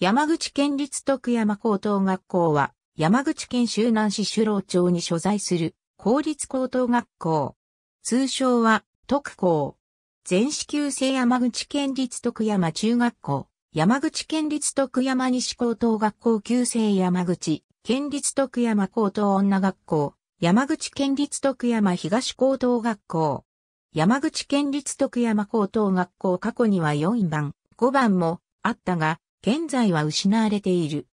山口県立徳山高等学校は、山口県周南市首郎町に所在する公立高等学校。通称は、徳校。全市級制山口県立徳山中学校。山口県立徳山西高等学校級制山口県立徳山高等女学校。山口県立徳山東高等学校。山口県立徳山高等学校過去には4番、5番もあったが、現在は失われている。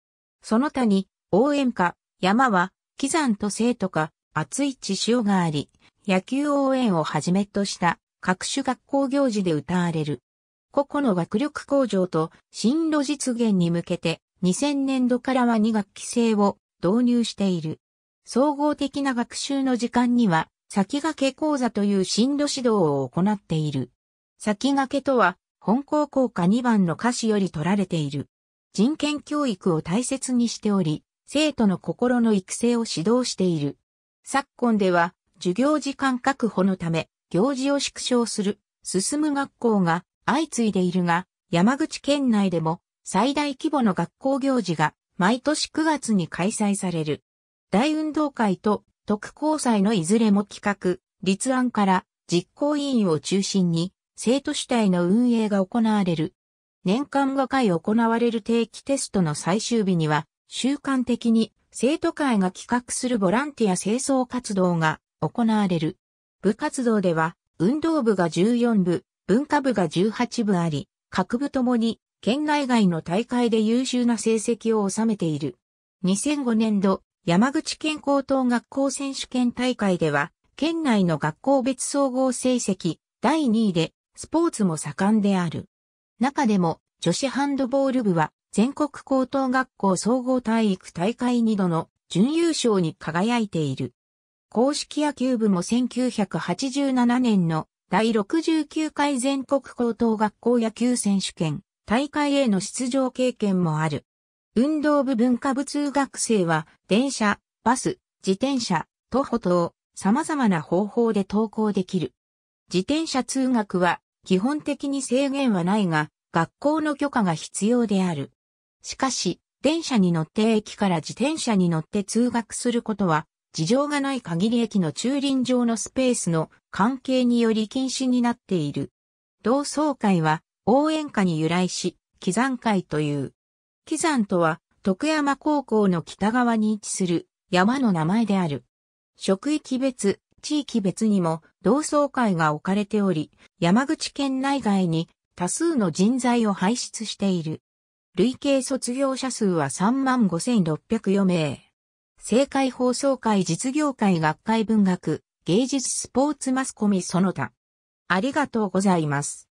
その他に、応援歌、山は、喜山と生徒か、厚い血潮があり、野球応援をはじめとした各種学校行事で歌われる。個々の学力向上と進路実現に向けて2000年度からは2学期制を導入している。総合的な学習の時間には先駆け講座という進路指導を行っている。先駆けとは本校校歌2番の歌詞より取られている。人権教育を大切にしており、生徒の心の育成を指導している。昨今では、授業時間確保のため、行事を縮小する、進む学校が相次いでいるが、山口県内でも最大規模の学校行事が毎年9月に開催される。大運動会と特高祭のいずれも企画、立案から実行委員を中心に生徒主体の運営が行われる。年間5回行われる定期テストの最終日には、習慣的に生徒会が企画するボランティア清掃活動が行われる。部活動では、運動部が14部、文化部が18部あり、各部ともに県内外の大会で優秀な成績を収めている。2005年度、山口県高等学校選手権大会では、県内の学校別総合成績第2位でスポーツも盛んである。中でも、女子ハンドボール部は、全国高等学校総合体育大会2度の準優勝に輝いている。公式野球部も1987年の第69回全国高等学校野球選手権大会への出場経験もある。運動部文化部通学生は電車、バス、自転車、徒歩等様々な方法で登校できる。自転車通学は基本的に制限はないが、学校の許可が必要である。しかし、電車に乗って駅から自転車に乗って通学することは、事情がない限り駅の駐輪場のスペースの関係により禁止になっている。同窓会は応援歌に由来し、喜山会という。喜山とは、徳山高校の北側に位置する山の名前である。職域別、地域別にも同窓会が置かれており、山口県内外に多数の人材を輩出している。累計卒業者数は35,604名。政界放送会実業界学会文学、芸術スポーツマスコミその他。ありがとうございます。